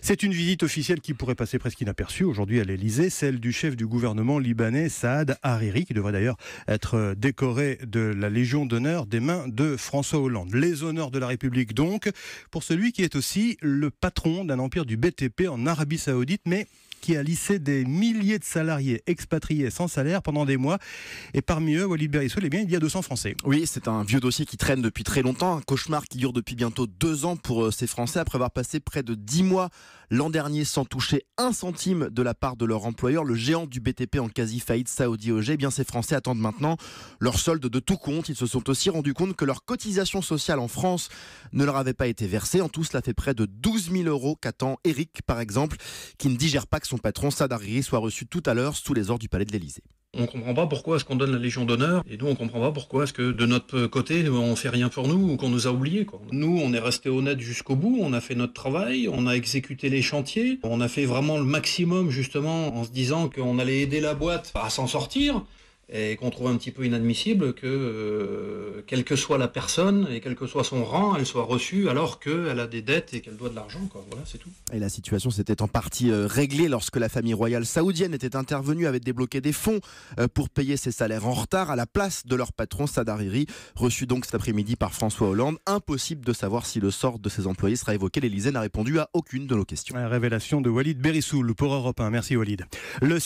C'est une visite officielle qui pourrait passer presque inaperçue aujourd'hui à l'Elysée, celle du chef du gouvernement libanais Saad Hariri, qui devrait d'ailleurs être euh, décoré de la Légion d'honneur des mains de François Hollande. Les honneurs de la République donc, pour celui qui est aussi le patron d'un empire du BTP en Arabie saoudite, mais qui a lissé des milliers de salariés expatriés sans salaire pendant des mois. Et parmi eux, Walid Berissoul, eh bien, il y a 200 Français. Oui, c'est un vieux dossier qui traîne depuis très longtemps, un cauchemar qui dure depuis bientôt deux ans pour euh, ces Français après avoir passé près de dix mois l'an dernier sans toucher un centime de la part de leur employeur, le géant du BTP en quasi-faillite Saudi OG. Eh bien, ces Français attendent maintenant leur solde de tout compte. Ils se sont aussi rendus compte que leur cotisation sociale en France ne leur avait pas été versée. En tout, cela fait près de 12 000 euros qu'attend Eric, par exemple, qui ne digère pas que son patron sadari soit reçu tout à l'heure sous les ors du palais de l'Elysée. On ne comprend pas pourquoi est-ce qu'on donne la Légion d'honneur et nous on ne comprend pas pourquoi est-ce que de notre côté on fait rien pour nous ou qu'on nous a oubliés. Nous on est resté honnête jusqu'au bout, on a fait notre travail, on a exécuté les chantiers, on a fait vraiment le maximum justement en se disant qu'on allait aider la boîte à s'en sortir et qu'on trouve un petit peu inadmissible que, euh, quelle que soit la personne et quel que soit son rang, elle soit reçue alors qu'elle a des dettes et qu'elle doit de l'argent. Voilà, c'est tout. Et la situation s'était en partie euh, réglée lorsque la famille royale saoudienne était intervenue, avait débloqué des fonds euh, pour payer ses salaires en retard à la place de leur patron Sadariri, reçu donc cet après-midi par François Hollande. Impossible de savoir si le sort de ses employés sera évoqué. L'Elysée n'a répondu à aucune de nos questions. La révélation de Walid Berissoul pour Europe 1. Merci Walid. Le